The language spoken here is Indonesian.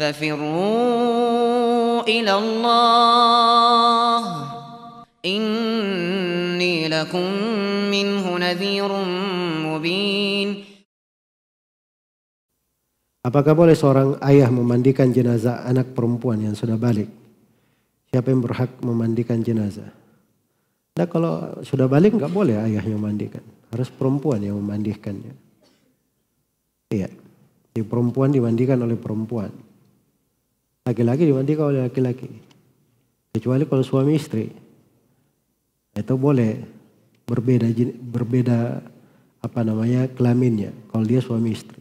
ففروا إلى الله إني لكم منه نذير مبين Apakah boleh seorang ayah memandikan jenazah anak perempuan yang sudah balik? Siapa yang berhak memandikan jenazah? Nah kalau sudah balik nggak boleh ayahnya memandikan. Harus perempuan yang memandikannya. Iya. Di perempuan dimandikan oleh perempuan. Laki-laki dimandikan oleh laki-laki. Kecuali kalau suami istri. Itu boleh berbeda berbeda apa namanya kelaminnya kalau dia suami istri.